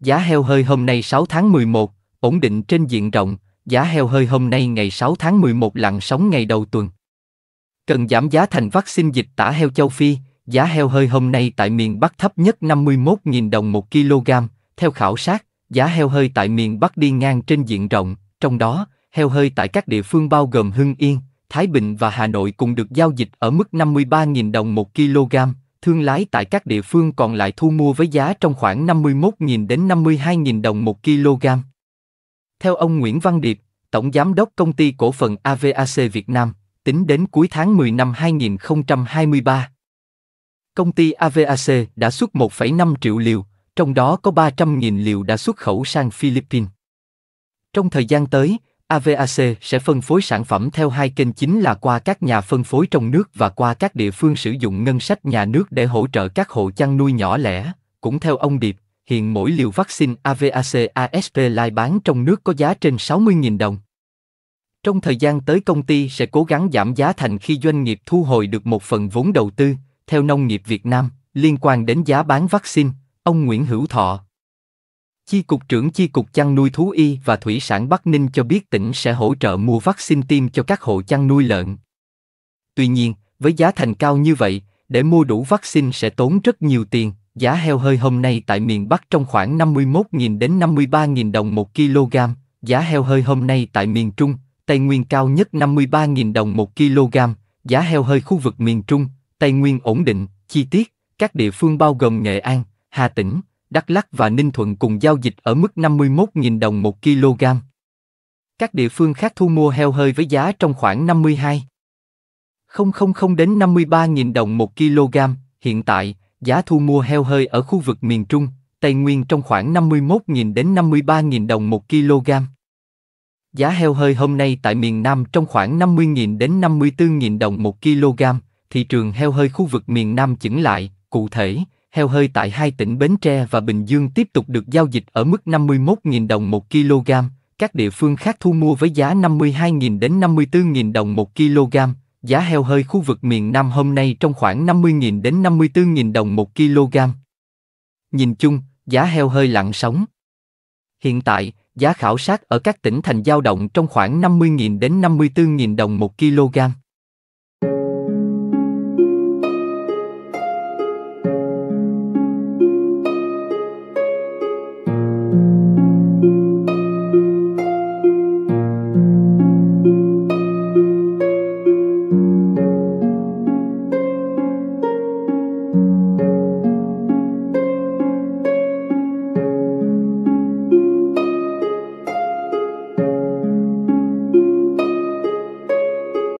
Giá heo hơi hôm nay 6 tháng 11, ổn định trên diện rộng, giá heo hơi hôm nay ngày 6 tháng 11 lặn sóng ngày đầu tuần. Cần giảm giá thành vaccine dịch tả heo châu Phi, giá heo hơi hôm nay tại miền Bắc thấp nhất 51.000 đồng 1 kg, theo khảo sát, giá heo hơi tại miền Bắc đi ngang trên diện rộng, trong đó, heo hơi tại các địa phương bao gồm Hưng Yên, Thái Bình và Hà Nội cùng được giao dịch ở mức 53.000 đồng 1 kg, thương lái tại các địa phương còn lại thu mua với giá trong khoảng 51.000 đến 52.000 đồng một kg. Theo ông Nguyễn Văn Điệp, Tổng Giám đốc Công ty Cổ phần AVAC Việt Nam, tính đến cuối tháng 10 năm 2023, công ty AVAC đã xuất 1,5 triệu liều, trong đó có 300.000 liều đã xuất khẩu sang Philippines. Trong thời gian tới, AVAC sẽ phân phối sản phẩm theo hai kênh chính là qua các nhà phân phối trong nước và qua các địa phương sử dụng ngân sách nhà nước để hỗ trợ các hộ chăn nuôi nhỏ lẻ. Cũng theo ông Điệp, hiện mỗi liều vaccine AVAC ASP lai bán trong nước có giá trên 60.000 đồng. Trong thời gian tới công ty sẽ cố gắng giảm giá thành khi doanh nghiệp thu hồi được một phần vốn đầu tư, theo Nông nghiệp Việt Nam, liên quan đến giá bán vaccine, ông Nguyễn Hữu Thọ, Chi cục trưởng Chi cục chăn nuôi thú y và thủy sản Bắc Ninh cho biết tỉnh sẽ hỗ trợ mua vaccine tiêm cho các hộ chăn nuôi lợn. Tuy nhiên, với giá thành cao như vậy, để mua đủ vaccine sẽ tốn rất nhiều tiền. Giá heo hơi hôm nay tại miền Bắc trong khoảng 51.000 đến 53.000 đồng 1 kg. Giá heo hơi hôm nay tại miền Trung, Tây Nguyên cao nhất 53.000 đồng 1 kg. Giá heo hơi khu vực miền Trung, Tây Nguyên ổn định, chi tiết. Các địa phương bao gồm Nghệ An, Hà Tĩnh, Đắk Lắc và Ninh Thuận cùng giao dịch ở mức 51.000 đồng 1 kg. Các địa phương khác thu mua heo hơi với giá trong khoảng 52 000 đến 53.000 đồng 1 kg. Hiện tại, giá thu mua heo hơi ở khu vực miền Trung, Tây Nguyên trong khoảng 51.000 đến 53.000 đồng 1 kg. Giá heo hơi hôm nay tại miền Nam trong khoảng 50.000 đến 54.000 đồng 1 kg, thị trường heo hơi khu vực miền Nam chững lại, cụ thể, heo hơi tại hai tỉnh Bến Tre và Bình Dương tiếp tục được giao dịch ở mức 51.000 đồng 1 kg, các địa phương khác thu mua với giá 52.000 đến 54.000 đồng 1 kg. Giá heo hơi khu vực miền Nam hôm nay trong khoảng 50.000 đến 54.000 đồng 1 kg. Nhìn chung, giá heo hơi lặng sóng. Hiện tại, giá khảo sát ở các tỉnh thành dao động trong khoảng 50.000 đến 54.000 đồng 1 kg.